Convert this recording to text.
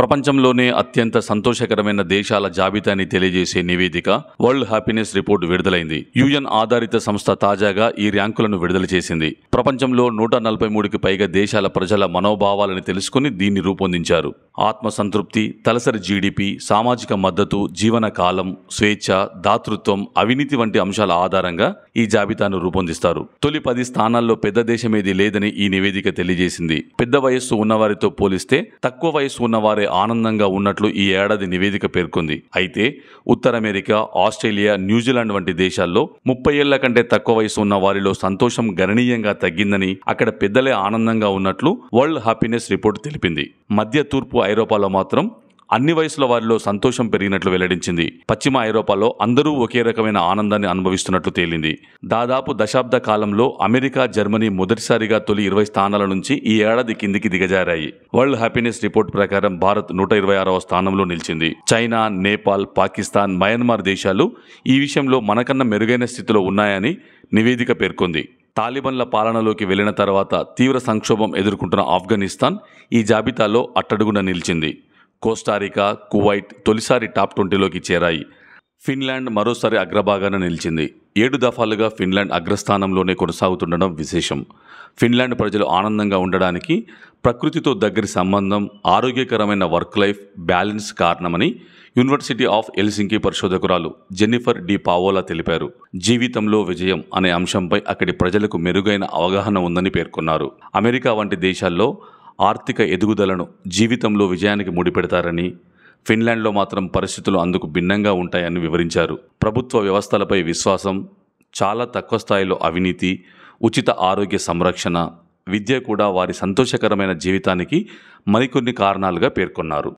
ప్రపంచంలోనే అత్యంత సంతోషకరమైన దేశాల జాబితాని తెలియజేసే నివేదిక వరల్డ్ హ్యాపీనెస్ రిపోర్ట్ విడుదలైంది యుఎన్ ఆధారిత సంస్థ తాజాగా ఈ ర్యాంకులను విడుదల చేసింది ప్రపంచంలో నూట నలభై మూడుకి పైగా దేశాల ప్రజల మనోభావాలను తెలుసుకుని దీన్ని రూపొందించారు ఆత్మసంతృప్తి తలసరి జీడిపి సామాజిక మద్దతు జీవన కాలం స్వేచ్ఛ దాతృత్వం అవినీతి వంటి అంశాల ఆధారంగా ఈ జాబితాను రూపొందిస్తారు తొలి పది స్థానాల్లో పెద్ద దేశమేది లేదని ఈ నివేదిక తెలియజేసింది పెద్ద వయస్సు ఉన్నవారితో పోలిస్తే తక్కువ వయస్సు ఉన్నవారే ఆనందంగా ఉన్నట్లు ఈ ఏడాది నివేదిక పేర్కొంది అయితే ఉత్తర అమెరికా ఆస్ట్రేలియా న్యూజిలాండ్ వంటి దేశాల్లో ముప్పై ఏళ్ల కంటే తక్కువ వయసు ఉన్న వారిలో సంతోషం గణనీయంగా తగ్గిందని అక్కడ పెద్దలే ఆనందంగా ఉన్నట్లు వరల్డ్ హ్యాపీనెస్ రిపోర్ట్ తెలిపింది మధ్య తూర్పు ఐరోపాలో మాత్రం అన్ని వయసుల వారిలో సంతోషం పెరిగినట్లు వెల్లడించింది పశ్చిమ ఐరోపాలో అందరూ ఒకే రకమైన ఆనందాన్ని అనుభవిస్తున్నట్లు తేలింది దాదాపు దశాబ్ద కాలంలో అమెరికా జర్మనీ మొదటిసారిగా తొలి ఇరవై స్థానాల నుంచి ఈ ఏడాది కిందికి దిగజారాయి వరల్డ్ హ్యాపీనెస్ రిపోర్ట్ ప్రకారం భారత్ నూట ఇరవై ఆరవ స్థానంలో నిలిచింది చైనా నేపాల్ పాకిస్తాన్ మయన్మార్ దేశాలు ఈ విషయంలో మనకన్నా మెరుగైన స్థితిలో ఉన్నాయని నివేదిక పేర్కొంది తాలిబన్ల పాలనలోకి వెళ్లిన తర్వాత తీవ్ర సంక్షోభం ఎదుర్కొంటున్న ఆఫ్ఘనిస్తాన్ ఈ జాబితాలో అట్టడుగున నిలిచింది కోస్టారికా కువైట్ తొలిసారి టాప్ ట్వంటీలోకి చేరాయి ఫిన్లాండ్ మరోసారి అగ్రభాగాన నిలిచింది ఏడు దఫాలుగా ఫిన్లాండ్ అగ్రస్థానంలోనే కొనసాగుతుండడం విశేషం ఫిన్లాండ్ ప్రజలు ఆనందంగా ఉండడానికి ప్రకృతితో దగ్గర సంబంధం ఆరోగ్యకరమైన వర్క్ లైఫ్ బ్యాలెన్స్ కారణమని యూనివర్సిటీ ఆఫ్ ఎల్సింకి పరిశోధకురాలు జెన్నిఫర్ డి పావోలా తెలిపారు జీవితంలో విజయం అనే అంశంపై అక్కడి ప్రజలకు మెరుగైన అవగాహన ఉందని పేర్కొన్నారు అమెరికా వంటి దేశాల్లో ఆర్థిక ఎదుగుదలను జీవితంలో విజయానికి ముడిపెడతారని ఫిన్లాండ్లో మాత్రం పరిస్థితులు అందుకు భిన్నంగా ఉంటాయని వివరించారు ప్రభుత్వ వ్యవస్థలపై విశ్వాసం చాలా తక్కువ స్థాయిలో అవినీతి ఉచిత ఆరోగ్య సంరక్షణ విద్య కూడా వారి సంతోషకరమైన జీవితానికి మరికొన్ని కారణాలుగా పేర్కొన్నారు